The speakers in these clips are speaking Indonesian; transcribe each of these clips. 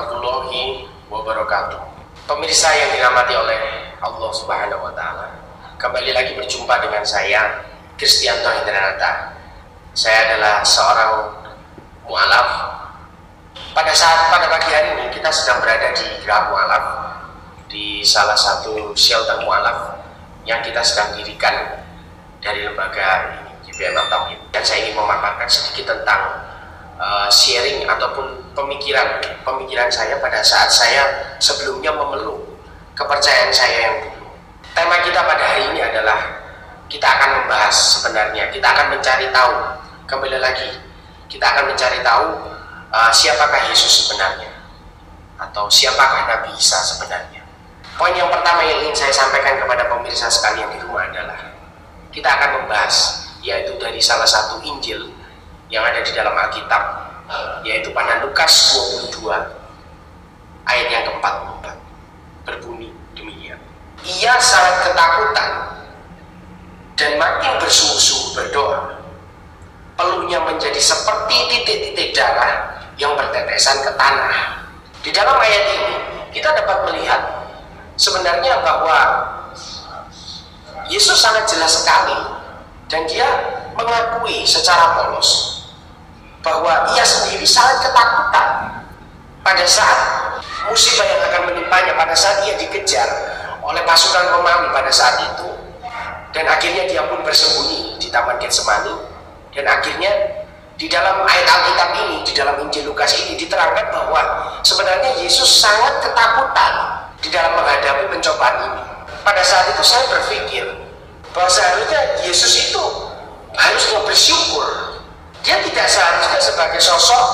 warahmatullahi wabarakatuh. Pemirsa yang dirahmati oleh Allah Subhanahu wa taala. Kembali lagi berjumpa dengan saya Kristianto Hindranata. Saya adalah seorang mualaf. Pada saat pada pagi hari ini kita sedang berada di Gerah Mualaf di salah satu shelter mualaf yang kita sedang dirikan dari lembaga ini Tauhid dan saya ingin memaparkan sedikit tentang Eh, sharing ataupun pemikiran pemikiran saya pada saat saya sebelumnya memeluk kepercayaan saya yang dulu. Tema kita pada hari ini adalah kita akan membahas sebenarnya kita akan mencari tahu kembali lagi kita akan mencari tahu uh, siapakah Yesus sebenarnya atau siapakah Nabi Isa sebenarnya. Poin yang pertama yang ingin saya sampaikan kepada pemirsa sekalian di rumah adalah kita akan membahas yaitu dari salah satu Injil yang ada di dalam Alkitab yaitu pada Lukas 22 ayat yang ke-44 berbunyi demikian ia sangat ketakutan dan makin bersungguh-sungguh berdoa peluhnya menjadi seperti titik-titik darah yang bertetesan ke tanah. Di dalam ayat ini, kita dapat melihat sebenarnya bahwa Yesus sangat jelas sekali dan dia mengakui secara polos bahwa ia sendiri sangat ketakutan pada saat musibah yang akan menimpanya pada saat ia dikejar oleh pasukan Romawi pada saat itu dan akhirnya dia pun bersembunyi di Taman Getsemani dan akhirnya di dalam ayat Alkitab ini di dalam Injil Lukas ini diterangkan bahwa sebenarnya Yesus sangat ketakutan di dalam menghadapi pencobaan ini pada saat itu saya berpikir bahwa seharusnya Yesus itu harusnya bersyukur dia tidak seharusnya sebagai sosok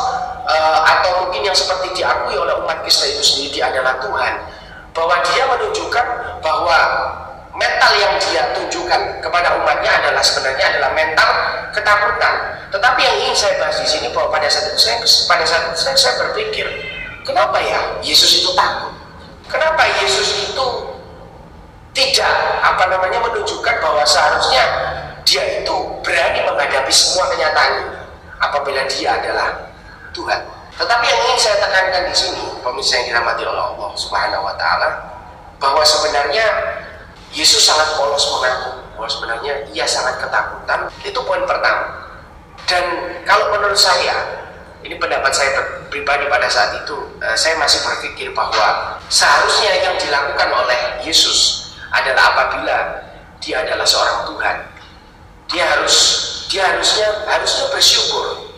e, atau mungkin yang seperti diakui oleh umat Kristen itu sendiri dia adalah Tuhan. Bahwa dia menunjukkan bahwa mental yang dia tunjukkan kepada umatnya adalah sebenarnya adalah mental ketakutan. Tetapi yang ingin saya bahas di sini bahwa pada saat itu saya pada saat itu saya, saya berpikir, kenapa ya Yesus itu takut? Kenapa Yesus itu tidak apa namanya menunjukkan bahwa seharusnya dia itu berani menghadapi semua kenyataan apabila dia adalah Tuhan. Tetapi yang ingin saya tekankan di sini, pemirsa yang dirahmati oleh Allah Subhanahu wa taala, bahwa sebenarnya Yesus sangat polos mengaku bahwa sebenarnya ia sangat ketakutan. Itu poin pertama. Dan kalau menurut saya, ini pendapat saya pribadi pada saat itu, eh, saya masih berpikir bahwa seharusnya yang dilakukan oleh Yesus adalah apabila dia adalah seorang Tuhan, dia harus dia harusnya harusnya bersyukur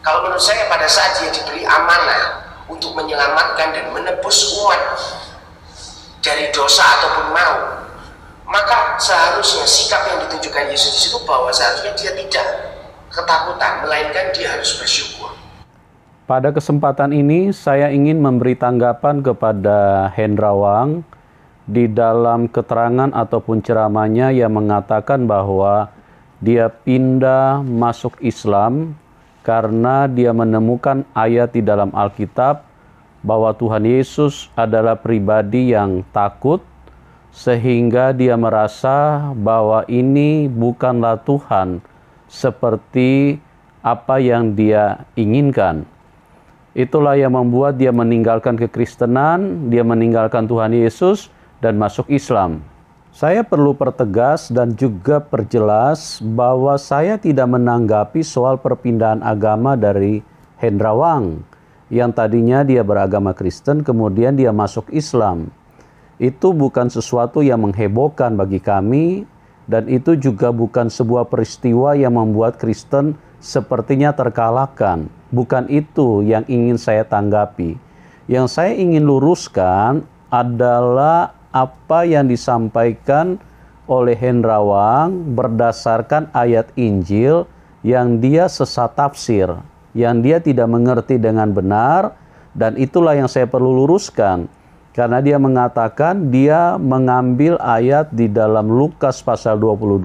kalau menurut saya pada saat dia diberi amanah untuk menyelamatkan dan menebus umat dari dosa ataupun mau maka seharusnya sikap yang ditunjukkan Yesus di situ bahwa seharusnya dia tidak ketakutan melainkan dia harus bersyukur pada kesempatan ini saya ingin memberi tanggapan kepada Hendrawang di dalam keterangan ataupun ceramahnya yang mengatakan bahwa dia pindah masuk Islam karena dia menemukan ayat di dalam Alkitab bahwa Tuhan Yesus adalah pribadi yang takut, sehingga dia merasa bahwa ini bukanlah Tuhan seperti apa yang dia inginkan. Itulah yang membuat dia meninggalkan kekristenan, dia meninggalkan Tuhan Yesus, dan masuk Islam. Saya perlu pertegas dan juga perjelas bahwa saya tidak menanggapi soal perpindahan agama dari Hendrawang yang tadinya dia beragama Kristen kemudian dia masuk Islam. Itu bukan sesuatu yang menghebohkan bagi kami dan itu juga bukan sebuah peristiwa yang membuat Kristen sepertinya terkalahkan. Bukan itu yang ingin saya tanggapi. Yang saya ingin luruskan adalah apa yang disampaikan oleh Hendrawang berdasarkan ayat Injil yang dia sesat tafsir, yang dia tidak mengerti dengan benar, dan itulah yang saya perlu luruskan. Karena dia mengatakan dia mengambil ayat di dalam Lukas pasal 22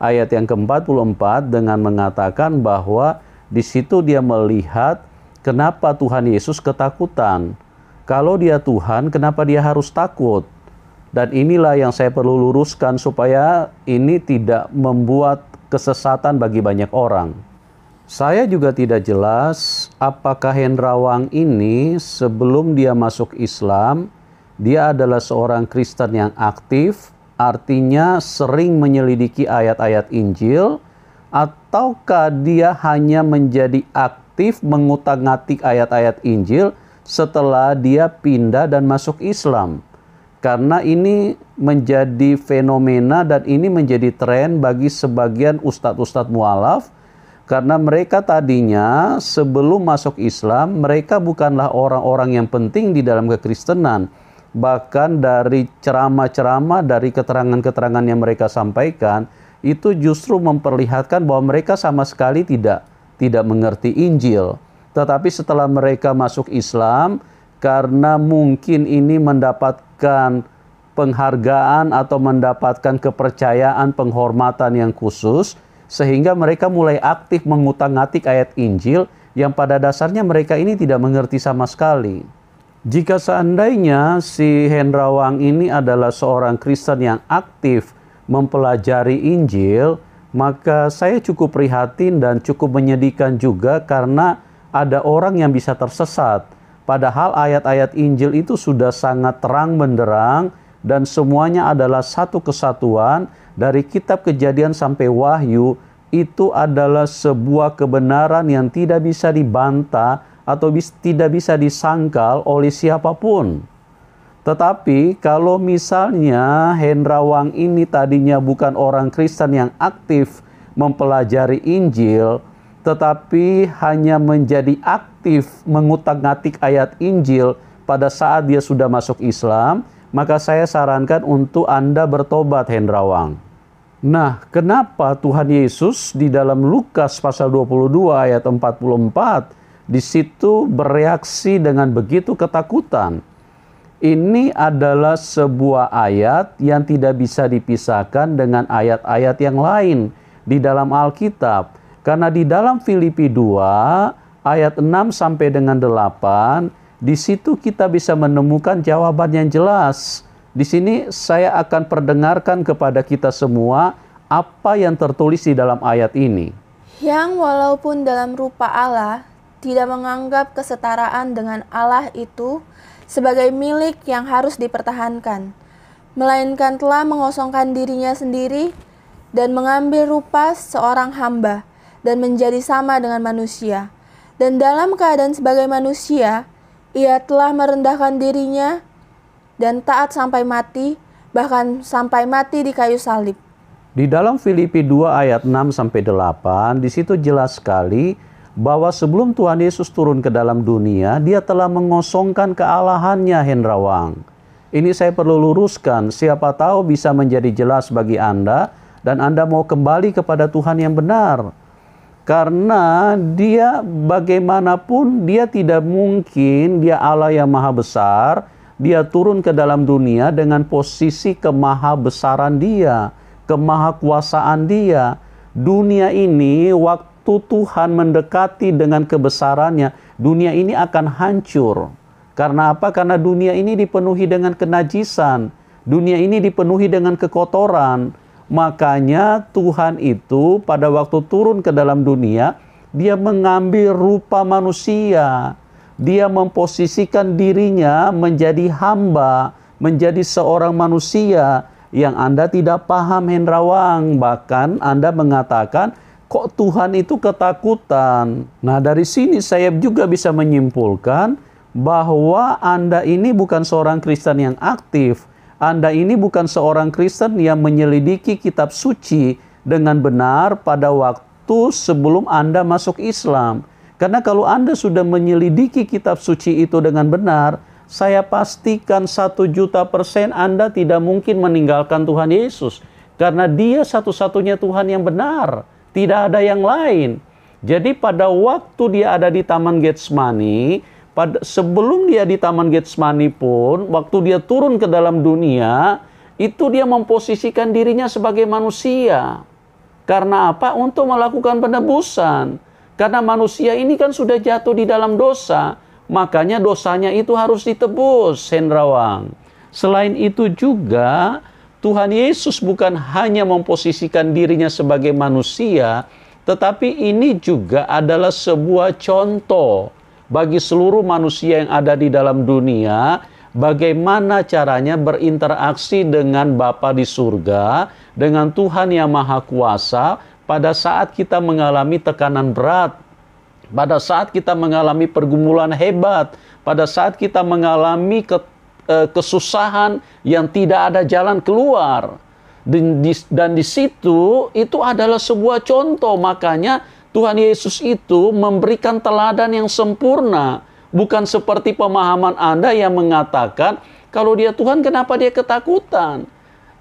ayat yang ke-44 dengan mengatakan bahwa di situ dia melihat kenapa Tuhan Yesus ketakutan kalau dia Tuhan, kenapa dia harus takut? Dan inilah yang saya perlu luruskan supaya ini tidak membuat kesesatan bagi banyak orang. Saya juga tidak jelas apakah Hendrawang ini sebelum dia masuk Islam, dia adalah seorang Kristen yang aktif, artinya sering menyelidiki ayat-ayat Injil, ataukah dia hanya menjadi aktif mengutak-ngatik ayat-ayat Injil, setelah dia pindah dan masuk Islam. Karena ini menjadi fenomena dan ini menjadi tren bagi sebagian ustadz-ustadz mualaf karena mereka tadinya sebelum masuk Islam mereka bukanlah orang-orang yang penting di dalam kekristenan. Bahkan dari ceramah-ceramah dari keterangan-keterangan yang mereka sampaikan itu justru memperlihatkan bahwa mereka sama sekali tidak tidak mengerti Injil tetapi setelah mereka masuk Islam, karena mungkin ini mendapatkan penghargaan atau mendapatkan kepercayaan penghormatan yang khusus, sehingga mereka mulai aktif mengutang atik ayat Injil yang pada dasarnya mereka ini tidak mengerti sama sekali. Jika seandainya si Hendrawang ini adalah seorang Kristen yang aktif mempelajari Injil, maka saya cukup prihatin dan cukup menyedihkan juga karena ada orang yang bisa tersesat. Padahal ayat-ayat Injil itu sudah sangat terang benderang dan semuanya adalah satu kesatuan dari kitab kejadian sampai wahyu itu adalah sebuah kebenaran yang tidak bisa dibantah atau bis, tidak bisa disangkal oleh siapapun. Tetapi kalau misalnya Hendrawang ini tadinya bukan orang Kristen yang aktif mempelajari Injil, tetapi hanya menjadi aktif mengutak-ngatik ayat Injil pada saat dia sudah masuk Islam, maka saya sarankan untuk Anda bertobat Hendrawang. Nah, kenapa Tuhan Yesus di dalam Lukas pasal 22 ayat 44 di situ bereaksi dengan begitu ketakutan? Ini adalah sebuah ayat yang tidak bisa dipisahkan dengan ayat-ayat yang lain di dalam Alkitab karena di dalam Filipi 2 ayat 6 sampai dengan 8, di situ kita bisa menemukan jawaban yang jelas. Di sini saya akan perdengarkan kepada kita semua apa yang tertulis di dalam ayat ini. Yang walaupun dalam rupa Allah tidak menganggap kesetaraan dengan Allah itu sebagai milik yang harus dipertahankan, melainkan telah mengosongkan dirinya sendiri dan mengambil rupa seorang hamba dan menjadi sama dengan manusia. Dan dalam keadaan sebagai manusia, ia telah merendahkan dirinya dan taat sampai mati, bahkan sampai mati di kayu salib. Di dalam Filipi 2 ayat 6 sampai 8, di situ jelas sekali bahwa sebelum Tuhan Yesus turun ke dalam dunia, dia telah mengosongkan kealahannya Hendrawang. Ini saya perlu luruskan, siapa tahu bisa menjadi jelas bagi Anda dan Anda mau kembali kepada Tuhan yang benar. Karena dia bagaimanapun dia tidak mungkin dia Allah yang maha besar, dia turun ke dalam dunia dengan posisi kemaha besaran dia, kemaha dia. Dunia ini waktu Tuhan mendekati dengan kebesarannya, dunia ini akan hancur. Karena apa? Karena dunia ini dipenuhi dengan kenajisan. Dunia ini dipenuhi dengan kekotoran Makanya Tuhan itu pada waktu turun ke dalam dunia, dia mengambil rupa manusia. Dia memposisikan dirinya menjadi hamba, menjadi seorang manusia yang Anda tidak paham Hendrawang. Bahkan Anda mengatakan, kok Tuhan itu ketakutan? Nah dari sini saya juga bisa menyimpulkan bahwa Anda ini bukan seorang Kristen yang aktif, anda ini bukan seorang Kristen yang menyelidiki kitab suci dengan benar pada waktu sebelum Anda masuk Islam. Karena kalau Anda sudah menyelidiki kitab suci itu dengan benar, saya pastikan satu juta persen Anda tidak mungkin meninggalkan Tuhan Yesus. Karena dia satu-satunya Tuhan yang benar. Tidak ada yang lain. Jadi pada waktu dia ada di Taman Getsemani, pada, sebelum dia di Taman Getsemani pun, waktu dia turun ke dalam dunia, itu dia memposisikan dirinya sebagai manusia. Karena apa? Untuk melakukan penebusan. Karena manusia ini kan sudah jatuh di dalam dosa. Makanya dosanya itu harus ditebus, Hendrawang. Selain itu juga, Tuhan Yesus bukan hanya memposisikan dirinya sebagai manusia, tetapi ini juga adalah sebuah contoh bagi seluruh manusia yang ada di dalam dunia bagaimana caranya berinteraksi dengan Bapa di surga, dengan Tuhan yang Maha Kuasa pada saat kita mengalami tekanan berat, pada saat kita mengalami pergumulan hebat, pada saat kita mengalami ke, e, kesusahan yang tidak ada jalan keluar. Dan di, dan di situ itu adalah sebuah contoh makanya Tuhan Yesus itu memberikan teladan yang sempurna. Bukan seperti pemahaman Anda yang mengatakan, kalau dia Tuhan kenapa dia ketakutan?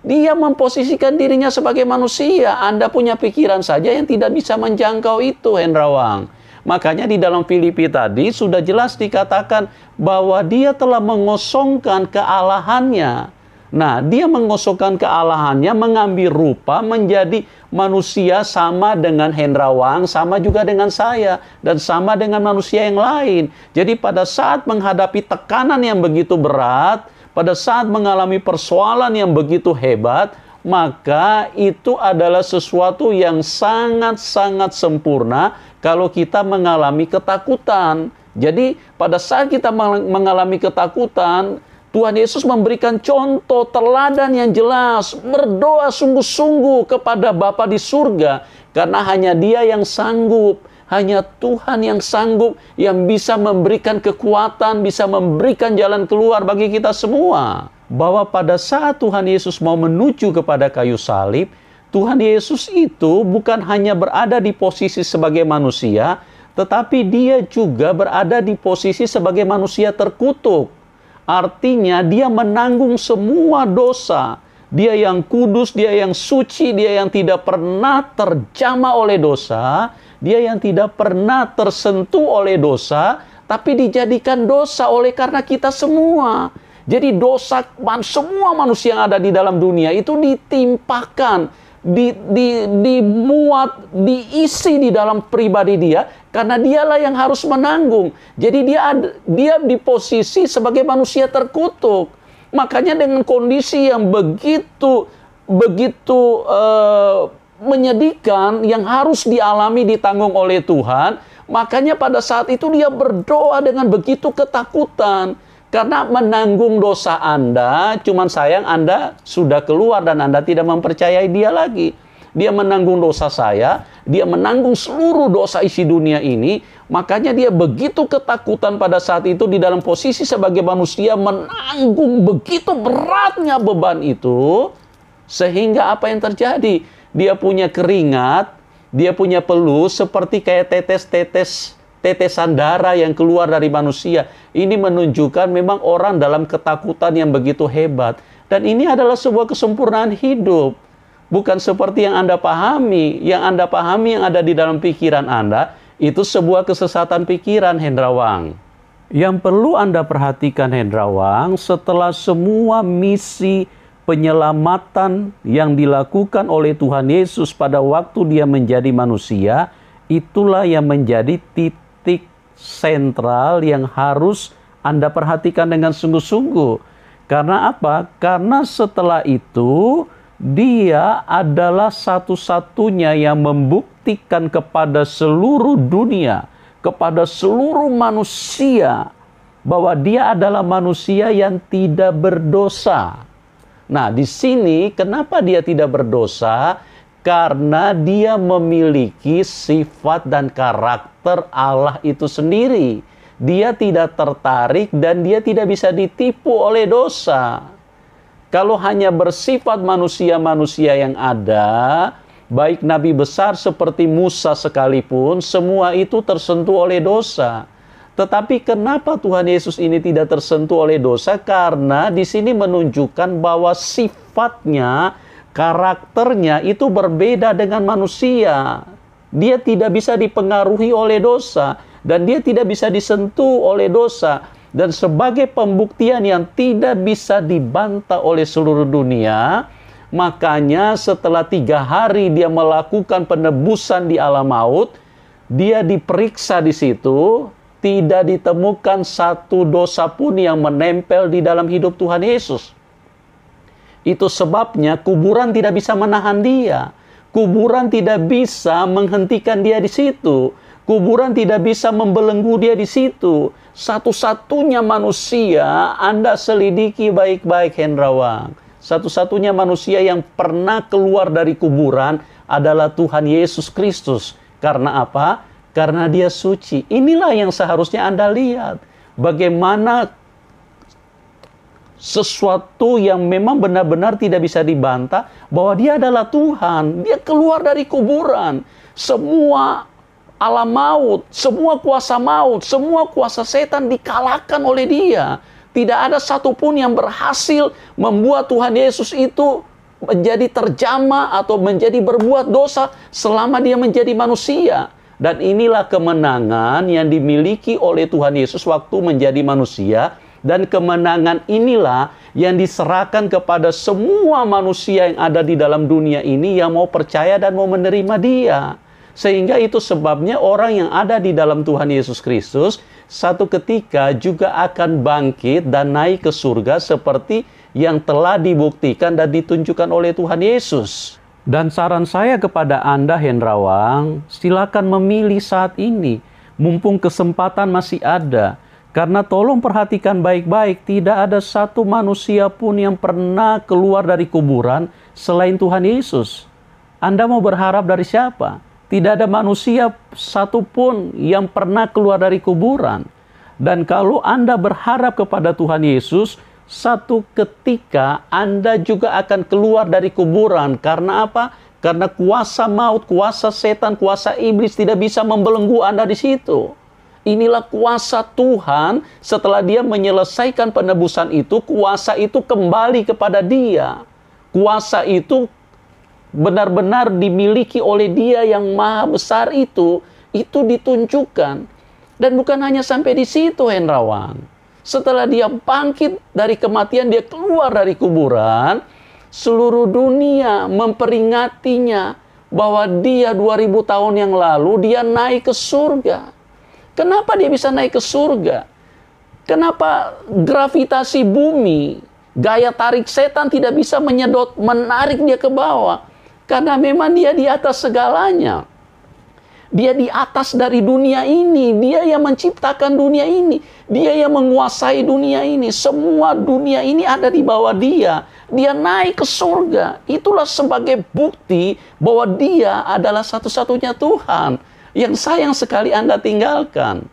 Dia memposisikan dirinya sebagai manusia. Anda punya pikiran saja yang tidak bisa menjangkau itu, Hendrawang. Makanya di dalam Filipi tadi sudah jelas dikatakan bahwa dia telah mengosongkan kealahannya Nah, dia mengosokkan kealahannya, mengambil rupa menjadi manusia sama dengan Hendrawang, sama juga dengan saya, dan sama dengan manusia yang lain. Jadi pada saat menghadapi tekanan yang begitu berat, pada saat mengalami persoalan yang begitu hebat, maka itu adalah sesuatu yang sangat-sangat sempurna kalau kita mengalami ketakutan. Jadi pada saat kita mengalami ketakutan, Tuhan Yesus memberikan contoh teladan yang jelas, berdoa sungguh-sungguh kepada Bapa di surga, karena hanya Dia yang sanggup, hanya Tuhan yang sanggup, yang bisa memberikan kekuatan, bisa memberikan jalan keluar bagi kita semua. Bahwa pada saat Tuhan Yesus mau menuju kepada kayu salib, Tuhan Yesus itu bukan hanya berada di posisi sebagai manusia, tetapi Dia juga berada di posisi sebagai manusia terkutuk Artinya dia menanggung semua dosa. Dia yang kudus, dia yang suci, dia yang tidak pernah terjama oleh dosa, dia yang tidak pernah tersentuh oleh dosa, tapi dijadikan dosa oleh karena kita semua. Jadi dosa semua manusia yang ada di dalam dunia itu ditimpakan di, di, dimuat, diisi di dalam pribadi dia karena dialah yang harus menanggung. Jadi dia dia di posisi sebagai manusia terkutuk. Makanya dengan kondisi yang begitu begitu uh, menyedihkan yang harus dialami ditanggung oleh Tuhan, makanya pada saat itu dia berdoa dengan begitu ketakutan karena menanggung dosa Anda, cuman sayang Anda sudah keluar dan Anda tidak mempercayai dia lagi. Dia menanggung dosa saya, dia menanggung seluruh dosa isi dunia ini. Makanya dia begitu ketakutan pada saat itu di dalam posisi sebagai manusia menanggung begitu beratnya beban itu. Sehingga apa yang terjadi? Dia punya keringat, dia punya pelus seperti kayak tetes-tetes tetesan darah yang keluar dari manusia. Ini menunjukkan memang orang dalam ketakutan yang begitu hebat. Dan ini adalah sebuah kesempurnaan hidup. Bukan seperti yang Anda pahami. Yang Anda pahami yang ada di dalam pikiran Anda, itu sebuah kesesatan pikiran, Hendrawang. Yang perlu Anda perhatikan, Hendrawang, setelah semua misi penyelamatan yang dilakukan oleh Tuhan Yesus pada waktu dia menjadi manusia, itulah yang menjadi titik sentral yang harus Anda perhatikan dengan sungguh-sungguh. Karena apa? Karena setelah itu dia adalah satu-satunya yang membuktikan kepada seluruh dunia, kepada seluruh manusia bahwa dia adalah manusia yang tidak berdosa. Nah, di sini kenapa dia tidak berdosa? karena dia memiliki sifat dan karakter Allah itu sendiri. Dia tidak tertarik dan dia tidak bisa ditipu oleh dosa. Kalau hanya bersifat manusia-manusia yang ada, baik nabi besar seperti Musa sekalipun, semua itu tersentuh oleh dosa. Tetapi kenapa Tuhan Yesus ini tidak tersentuh oleh dosa? Karena di sini menunjukkan bahwa sifatnya karakternya itu berbeda dengan manusia. Dia tidak bisa dipengaruhi oleh dosa dan dia tidak bisa disentuh oleh dosa dan sebagai pembuktian yang tidak bisa dibantah oleh seluruh dunia makanya setelah tiga hari dia melakukan penebusan di alam maut dia diperiksa di situ tidak ditemukan satu dosa pun yang menempel di dalam hidup Tuhan Yesus itu sebabnya kuburan tidak bisa menahan dia. Kuburan tidak bisa menghentikan dia di situ. Kuburan tidak bisa membelenggu dia di situ. Satu-satunya manusia Anda selidiki baik-baik Hendrawang. Satu-satunya manusia yang pernah keluar dari kuburan adalah Tuhan Yesus Kristus. Karena apa? Karena dia suci. Inilah yang seharusnya Anda lihat. Bagaimana sesuatu yang memang benar-benar tidak bisa dibantah bahwa dia adalah Tuhan. Dia keluar dari kuburan. Semua alam maut, semua kuasa maut, semua kuasa setan dikalahkan oleh dia. Tidak ada satupun yang berhasil membuat Tuhan Yesus itu menjadi terjama atau menjadi berbuat dosa selama dia menjadi manusia. Dan inilah kemenangan yang dimiliki oleh Tuhan Yesus waktu menjadi manusia dan kemenangan inilah yang diserahkan kepada semua manusia yang ada di dalam dunia ini yang mau percaya dan mau menerima Dia. Sehingga itu sebabnya orang yang ada di dalam Tuhan Yesus Kristus satu ketika juga akan bangkit dan naik ke surga seperti yang telah dibuktikan dan ditunjukkan oleh Tuhan Yesus. Dan saran saya kepada Anda Hendrawang, silakan memilih saat ini mumpung kesempatan masih ada karena tolong perhatikan baik-baik, tidak ada satu manusia pun yang pernah keluar dari kuburan selain Tuhan Yesus. Anda mau berharap dari siapa? Tidak ada manusia satupun yang pernah keluar dari kuburan. Dan kalau Anda berharap kepada Tuhan Yesus, satu ketika Anda juga akan keluar dari kuburan. Karena apa? Karena kuasa maut, kuasa setan, kuasa iblis tidak bisa membelenggu Anda di situ. Inilah kuasa Tuhan setelah dia menyelesaikan penebusan itu, kuasa itu kembali kepada dia. Kuasa itu benar-benar dimiliki oleh dia yang maha besar itu, itu ditunjukkan. Dan bukan hanya sampai di situ Hendrawan. Setelah dia bangkit dari kematian, dia keluar dari kuburan, seluruh dunia memperingatinya bahwa dia 2000 tahun yang lalu dia naik ke surga. Kenapa dia bisa naik ke surga? Kenapa gravitasi bumi, gaya tarik setan tidak bisa menyedot, menarik dia ke bawah? Karena memang dia di atas segalanya. Dia di atas dari dunia ini. Dia yang menciptakan dunia ini. Dia yang menguasai dunia ini. Semua dunia ini ada di bawah dia. Dia naik ke surga. Itulah sebagai bukti bahwa dia adalah satu-satunya Tuhan yang sayang sekali Anda tinggalkan.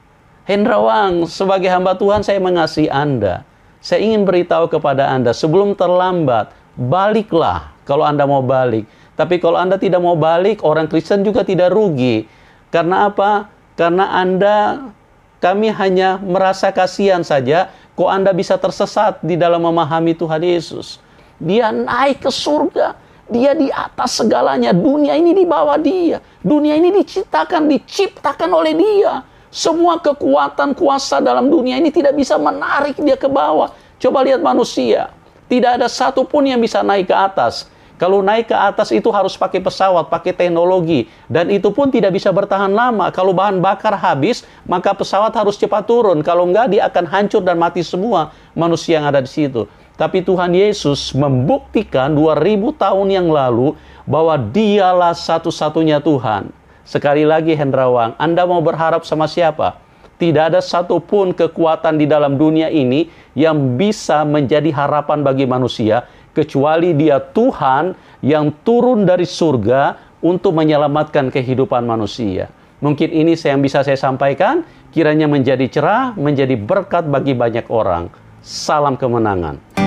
Hendrawang, sebagai hamba Tuhan saya mengasihi Anda. Saya ingin beritahu kepada Anda, sebelum terlambat, baliklah kalau Anda mau balik. Tapi kalau Anda tidak mau balik, orang Kristen juga tidak rugi. Karena apa? Karena Anda, kami hanya merasa kasihan saja, kok Anda bisa tersesat di dalam memahami Tuhan Yesus. Dia naik ke surga dia di atas segalanya. Dunia ini di bawah dia. Dunia ini diciptakan, diciptakan oleh dia. Semua kekuatan kuasa dalam dunia ini tidak bisa menarik dia ke bawah. Coba lihat manusia. Tidak ada satupun yang bisa naik ke atas. Kalau naik ke atas itu harus pakai pesawat, pakai teknologi. Dan itu pun tidak bisa bertahan lama. Kalau bahan bakar habis, maka pesawat harus cepat turun. Kalau enggak, dia akan hancur dan mati semua manusia yang ada di situ. Tapi Tuhan Yesus membuktikan 2000 tahun yang lalu bahwa dialah satu-satunya Tuhan. Sekali lagi Hendrawang, Anda mau berharap sama siapa? Tidak ada satupun kekuatan di dalam dunia ini yang bisa menjadi harapan bagi manusia kecuali dia Tuhan yang turun dari surga untuk menyelamatkan kehidupan manusia. Mungkin ini yang bisa saya sampaikan, kiranya menjadi cerah, menjadi berkat bagi banyak orang. Salam kemenangan.